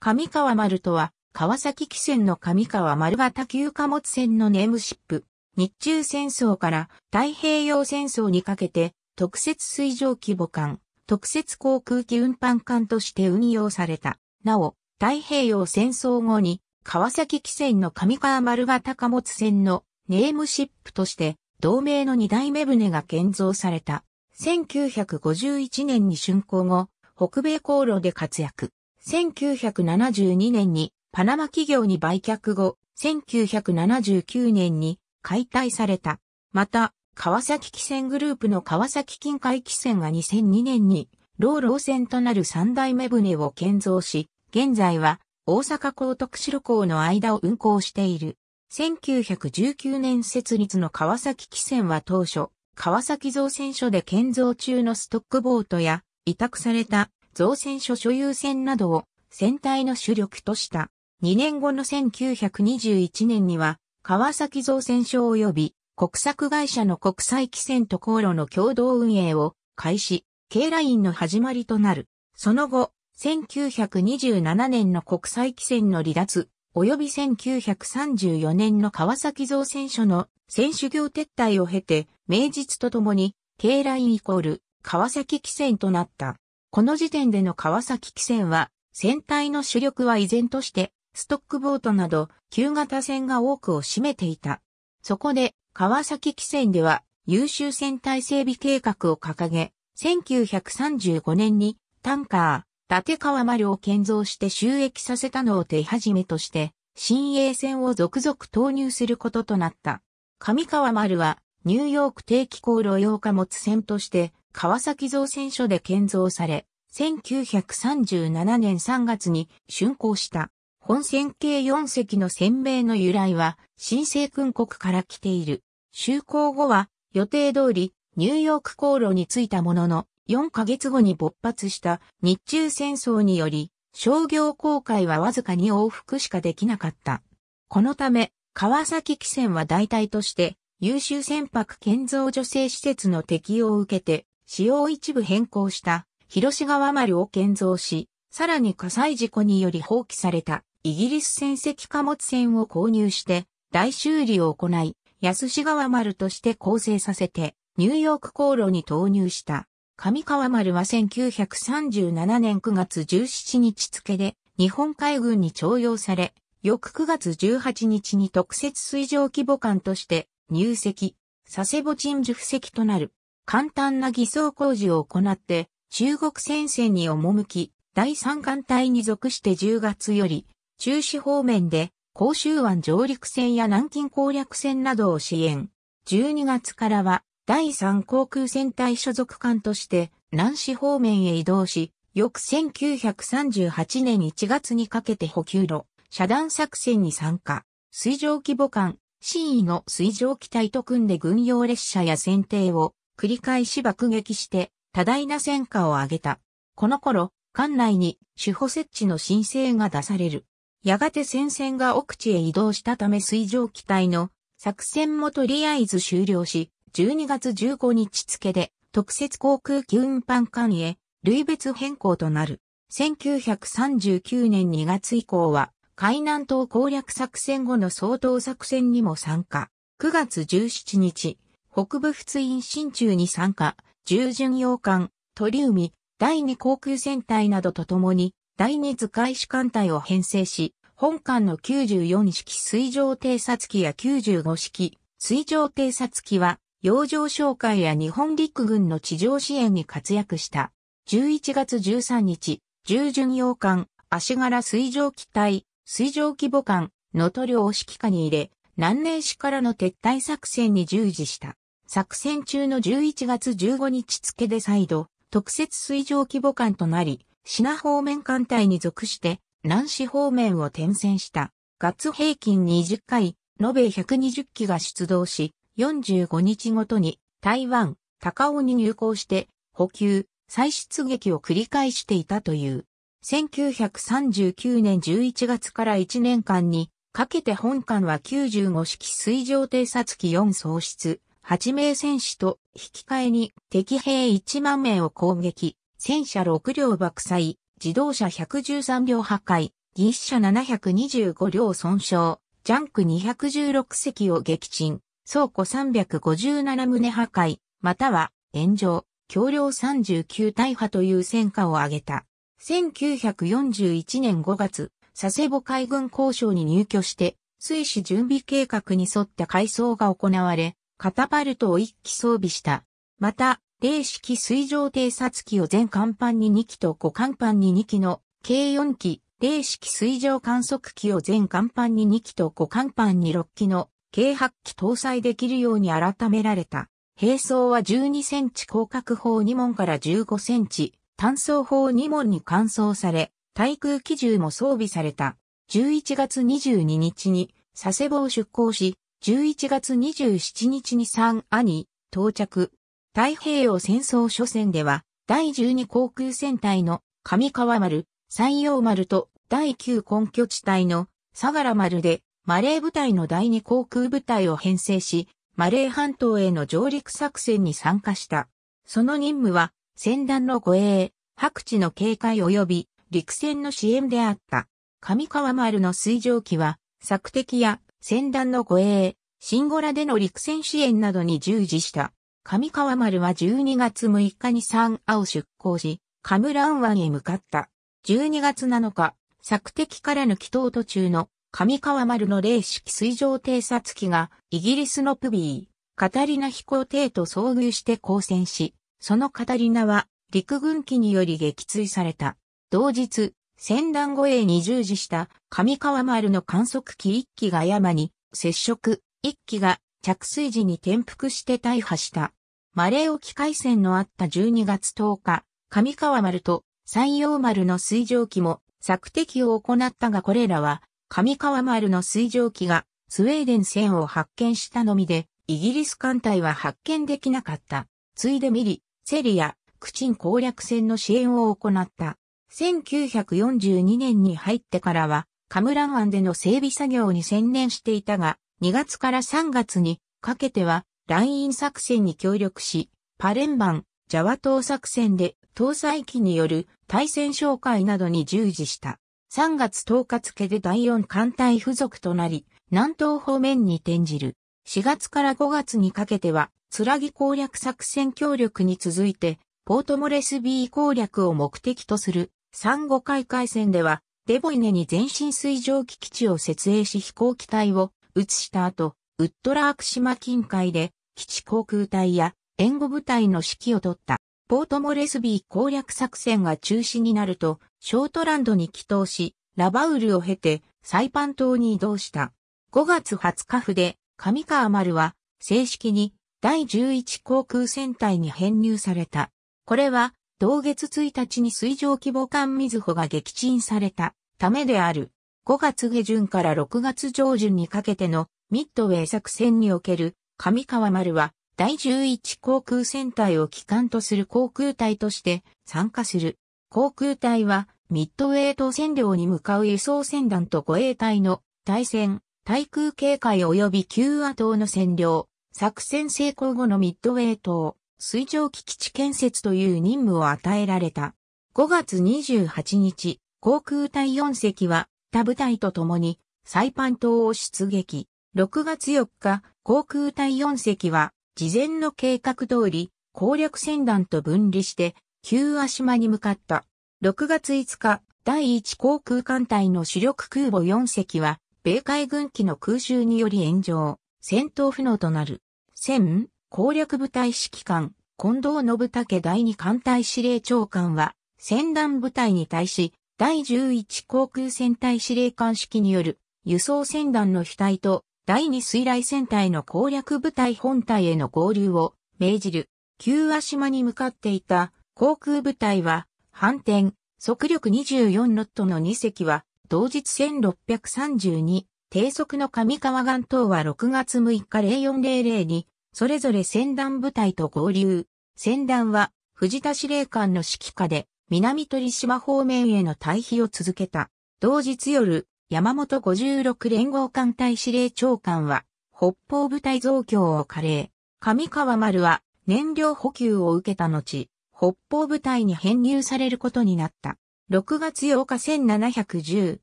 上川丸とは、川崎汽船の上川丸型旧貨物船のネームシップ。日中戦争から太平洋戦争にかけて、特設水上規模艦、特設航空機運搬艦として運用された。なお、太平洋戦争後に、川崎汽船の上川丸型貨物船のネームシップとして、同盟の二代目船が建造された。1951年に竣工後、北米航路で活躍。1972年にパナマ企業に売却後、1979年に解体された。また、川崎汽船グループの川崎近海汽船が2002年に、老老船となる三代目船を建造し、現在は大阪港と城路港の間を運航している。1919年設立の川崎汽船は当初、川崎造船所で建造中のストックボートや委託された造船所所有船などを船体の主力とした。2年後の1921年には、川崎造船所及び国策会社の国際汽船と航路の共同運営を開始、K ラインの始まりとなる。その後、1927年の国際汽船の離脱、及び1934年の川崎造船所の船主業撤退を経て、名実とともに、K ラインイコール川崎汽船となった。この時点での川崎汽船は、船体の主力は依然として、ストックボートなど、旧型船が多くを占めていた。そこで、川崎汽船では、優秀船体整備計画を掲げ、1935年に、タンカー、立川丸を建造して収益させたのを手始めとして、新鋭船を続々投入することとなった。上川丸は、ニューヨーク定期航路用貨物船として、川崎造船所で建造され、1937年3月に竣工した。本船計4隻の船名の由来は、新生訓国から来ている。就航後は、予定通り、ニューヨーク航路に着いたものの、4ヶ月後に勃発した日中戦争により、商業航海はわずかに往復しかできなかった。このため、川崎汽船は代替として、優秀船舶建造助成施設の適用を受けて、仕様を一部変更した広島丸を建造し、さらに火災事故により放棄されたイギリス船籍貨物船を購入して大修理を行い、安志川丸として構成させてニューヨーク航路に投入した。上川丸は1937年9月17日付で日本海軍に徴用され、翌9月18日に特設水上規模艦として入籍、佐世保鎮守布石となる。簡単な偽装工事を行って、中国戦線に赴き、第三艦隊に属して10月より、中止方面で、甲州湾上陸戦や南京攻略戦などを支援。12月からは、第三航空戦隊所属艦として、南市方面へ移動し、翌1938年1月にかけて補給路、遮断作戦に参加。水上規模艦、新位の水上機体と組んで軍用列車や船艇を繰り返し爆撃して多大な戦果を上げた。この頃、艦内に守保設置の申請が出される。やがて戦線が奥地へ移動したため水上機体の作戦もとりあえず終了し、12月15日付で特設航空機運搬艦へ類別変更となる。1939年2月以降は海南島攻略作戦後の総統作戦にも参加。9月17日、北部仏院新中に参加、従順洋艦、鳥海、第二航空戦隊などと共に、第二図海士艦隊を編成し、本艦の94式水上偵察機や95式水上偵察機は、洋上紹介や日本陸軍の地上支援に活躍した。11月13日、従順洋艦、足柄水上機体、水上規模艦、能塗料を指揮下に入れ、南寧市からの撤退作戦に従事した。作戦中の11月15日付で再度、特設水上規模艦となり、品方面艦隊に属して、南市方面を転戦した。月平均20回、延べ120機が出動し、45日ごとに台湾、高尾に入港して、補給、再出撃を繰り返していたという。1939年11月から1年間に、かけて本艦は95式水上偵察機4喪失、8名戦士と引き換えに敵兵1万名を攻撃、戦車6両爆砕、自動車113両破壊、技術車725両損傷、ジャンク216隻を撃沈、倉庫357棟破壊、または炎上、橋梁39大破という戦果を挙げた。1941年5月、佐世保海軍交渉に入居して、水死準備計画に沿った改装が行われ、カタパルトを1機装備した。また、零式水上偵察機を全甲板に2機と5甲板に2機の計4機、零式水上観測機を全甲板に2機と5甲板に6機の計8機搭載できるように改められた。兵装は12センチ広角砲2門から15センチ、単装砲2門に換装され、対空機銃も装備された。11月22日に佐世保を出港し、11月27日に3兄、到着。太平洋戦争初戦では、第12航空戦隊の上川丸、山陽丸と第9根拠地帯の相良丸で、マレー部隊の第2航空部隊を編成し、マレー半島への上陸作戦に参加した。その任務は、戦団の護衛、白地の警戒及び陸戦の支援であった。上川丸の水蒸気は、索敵や戦団の護衛、シンゴラでの陸戦支援などに従事した。上川丸は12月6日に三を出港し、カムラン湾へ向かった。12月7日、索敵からの帰島途中の上川丸の霊式水上偵察機がイギリスのプビー、カタリナ飛行艇と遭遇して交戦し、そのカタリナは陸軍機により撃墜された。同日、戦乱護衛に従事した上川丸の観測機1機が山に接触、1機が着水時に転覆して大破した。マレー沖海戦のあった12月10日、上川丸と山陽丸の水蒸気も索敵を行ったがこれらは上川丸の水蒸気がスウェーデン船を発見したのみで、イギリス艦隊は発見できなかった。ついでミリ、セリア、クチン攻略戦の支援を行った。1942年に入ってからは、カムラン湾での整備作業に専念していたが、2月から3月にかけては、ライン作戦に協力し、パレンバン、ジャワ島作戦で、搭載機による対戦紹介などに従事した。3月10日付で第4艦隊付属となり、南東方面に転じる。4月から5月にかけては、つらぎ攻略作戦協力に続いて、ポートモレスビー攻略を目的とする産後海海戦では、デボイネに全身水上機基地を設営し飛行機体を移した後、ウッドラーク島近海で基地航空隊や援護部隊の指揮を取った。ポートモレスビー攻略作戦が中止になると、ショートランドに帰投し、ラバウルを経てサイパン島に移動した。5月20日で、上川丸は正式に第11航空戦隊に編入された。これは同月1日に水上規模艦水穂が撃沈されたためである。5月下旬から6月上旬にかけてのミッドウェイ作戦における上川丸は第11航空戦隊を機関とする航空隊として参加する。航空隊はミッドウェイ島占領に向かう輸送船団と護衛隊の対戦、対空警戒及び旧ア島の占領、作戦成功後のミッドウェイ島、水上機基地建設という任務を与えられた。5月28日、航空隊4隻は他部隊と共にサイパン島を出撃。6月4日、航空隊4隻は事前の計画通り攻略船団と分離して旧足島に向かった。6月5日、第1航空艦隊の主力空母4隻は米海軍機の空襲により炎上、戦闘不能となる。1000攻略部隊指揮官、近藤信武第二艦隊司令長官は、戦団部隊に対し、第11航空戦隊司令官式による輸送船団の飛隊と第二水雷戦隊の攻略部隊本隊への合流を命じる。旧和島に向かっていた航空部隊は反転、速力24ノットの2隻は同日1632、低速の上川岸等は6月6日0400にそれぞれ戦団部隊と合流。戦団は、藤田司令官の指揮下で、南鳥島方面への退避を続けた。同日夜、山本56連合艦隊司令長官は、北方部隊増強を加齢。上川丸は、燃料補給を受けた後、北方部隊に編入されることになった。6月8日1710、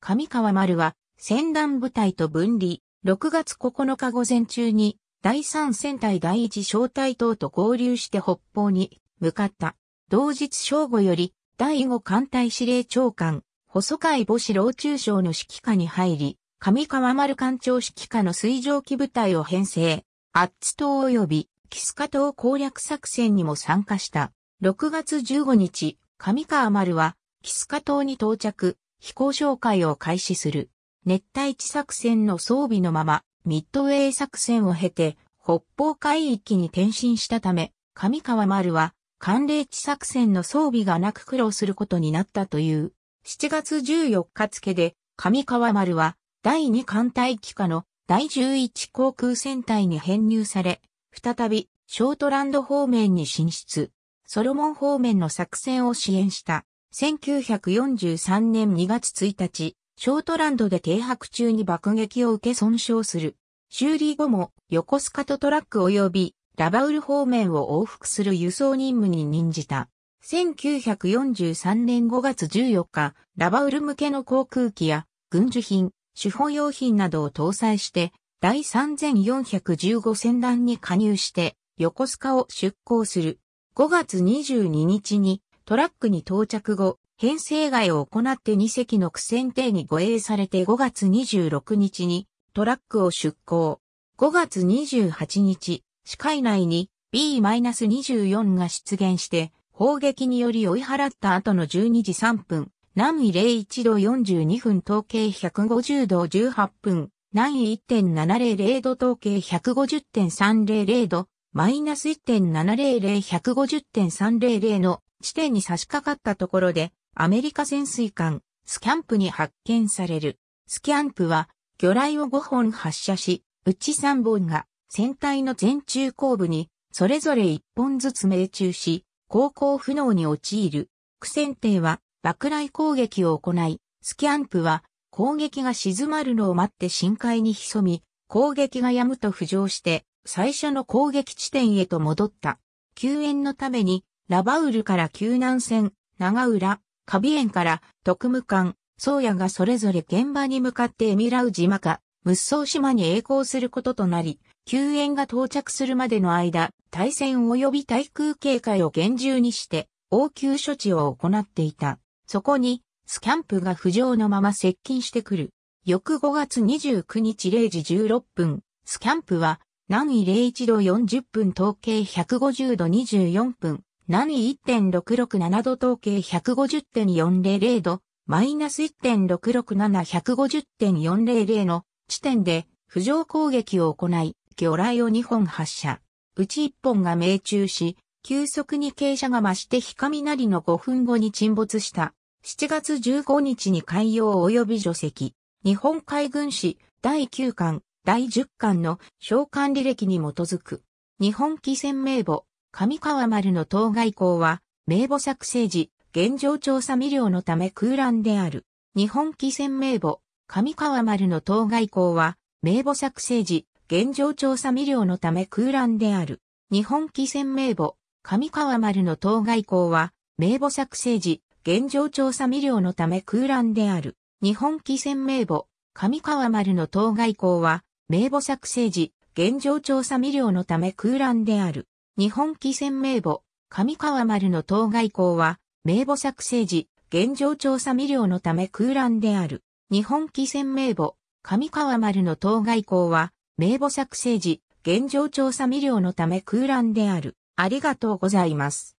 上川丸は、戦団部隊と分離。6月9日午前中に、第三戦隊第一小隊等と合流して北方に向かった。同日正午より、第五艦隊司令長官、細海母子老中将の指揮下に入り、上川丸艦長指揮下の水蒸気部隊を編成、アッツ島及びキスカ島攻略作戦にも参加した。6月15日、上川丸は、キスカ島に到着、飛行紹介を開始する。熱帯地作戦の装備のまま、ミッドウェー作戦を経て、北方海域に転身したため、上川丸は、寒冷地作戦の装備がなく苦労することになったという。7月14日付で、上川丸は、第2艦隊機下の第11航空戦隊に編入され、再び、ショートランド方面に進出。ソロモン方面の作戦を支援した。1943年2月1日、ショートランドで停泊中に爆撃を受け損傷する。修理後も横須賀とトラック及びラバウル方面を往復する輸送任務に任じた。1943年5月14日、ラバウル向けの航空機や軍需品、手法用品などを搭載して、第3415船団に加入して横須賀を出港する。5月22日にトラックに到着後、編成外を行って2隻の苦戦艇に護衛されて5月26日にトラックを出港。5月28日、視界内に B-24 が出現して砲撃により追い払った後の12時3分、南位01度42分統計150度18分、南緯1.700度統計150.300度、マイナス1.700150.300の地点に差し掛かったところで、アメリカ潜水艦、スキャンプに発見される。スキャンプは、魚雷を5本発射し、うち3本が船体の前中後部に、それぞれ1本ずつ命中し、航行不能に陥る。苦戦艇は、爆雷攻撃を行い、スキャンプは、攻撃が静まるのを待って深海に潜み、攻撃が止むと浮上して、最初の攻撃地点へと戻った。救援のために、ラバウルから救難船、長浦、カビ園から特務艦、宗谷がそれぞれ現場に向かってエミラウ島か、ムッソー島に栄光することとなり、救援が到着するまでの間、対戦及び対空警戒を厳重にして、応急処置を行っていた。そこに、スキャンプが浮上のまま接近してくる。翌5月29日0時16分、スキャンプは、南緯01度40分統計150度24分、何1.667度統計150.400度、マイナス1.667150.400の地点で浮上攻撃を行い、魚雷を2本発射。うち1本が命中し、急速に傾斜が増してな雷の5分後に沈没した。7月15日に海洋及び除籍。日本海軍史第9巻、第10巻の召喚履歴に基づく。日本機船名簿上川丸の当該校は、名簿作成時、現状調査未了のため空欄である。日本汽船名簿、上川丸の当該校は、名簿作成時、現状調査未了のため空欄である。日本汽船名簿、上川丸の当該校は、名簿作成時、現状調査未了のため空欄である。日本汽船名簿、上川丸の当該校は、名簿作成時、現状調査未了のため空欄である。日本汽船名簿、上川丸の当該校は、名簿作成時、現状調査未了のため空欄である。日本汽船名簿、上川丸の当該校は、名簿作成時、現状調査未了のため空欄である。ありがとうございます。